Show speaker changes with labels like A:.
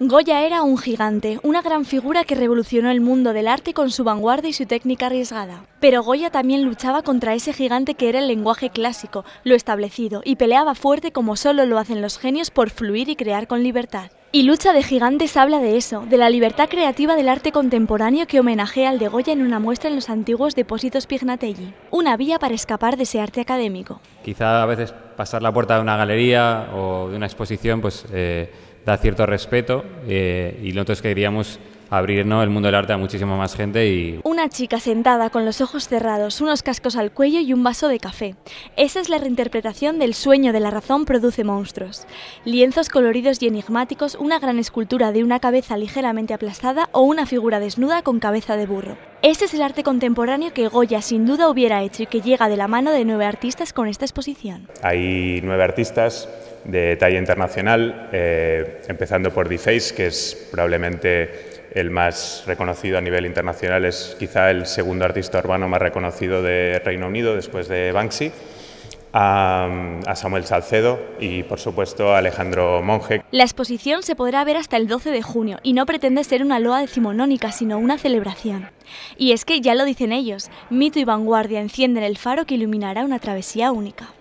A: Goya era un gigante, una gran figura que revolucionó el mundo del arte con su vanguardia y su técnica arriesgada. Pero Goya también luchaba contra ese gigante que era el lenguaje clásico, lo establecido, y peleaba fuerte como solo lo hacen los genios por fluir y crear con libertad. Y Lucha de Gigantes habla de eso, de la libertad creativa del arte contemporáneo que homenajea al de Goya en una muestra en los antiguos depósitos Pignatelli, una vía para escapar de ese arte académico.
B: Quizá a veces pasar la puerta de una galería o de una exposición pues eh, da cierto respeto eh, y nosotros queríamos no el mundo del arte a muchísima más gente y...
A: Una chica sentada con los ojos cerrados, unos cascos al cuello y un vaso de café. Esa es la reinterpretación del sueño de la razón produce monstruos. Lienzos coloridos y enigmáticos, una gran escultura de una cabeza ligeramente aplastada o una figura desnuda con cabeza de burro. Ese es el arte contemporáneo que Goya sin duda hubiera hecho y que llega de la mano de nueve artistas con esta exposición.
C: Hay nueve artistas de talla internacional, eh, empezando por DeFace, que es probablemente el más reconocido a nivel internacional es quizá el segundo artista urbano más reconocido de Reino Unido después de Banksy a, Samuel Salcedo y, por supuesto, a Alejandro Monge.
A: La exposición se podrá ver hasta el 12 de junio y no pretende ser una loa decimonónica, sino una celebración. Y es que ya lo dicen ellos, mito y vanguardia encienden el faro que iluminará una travesía única.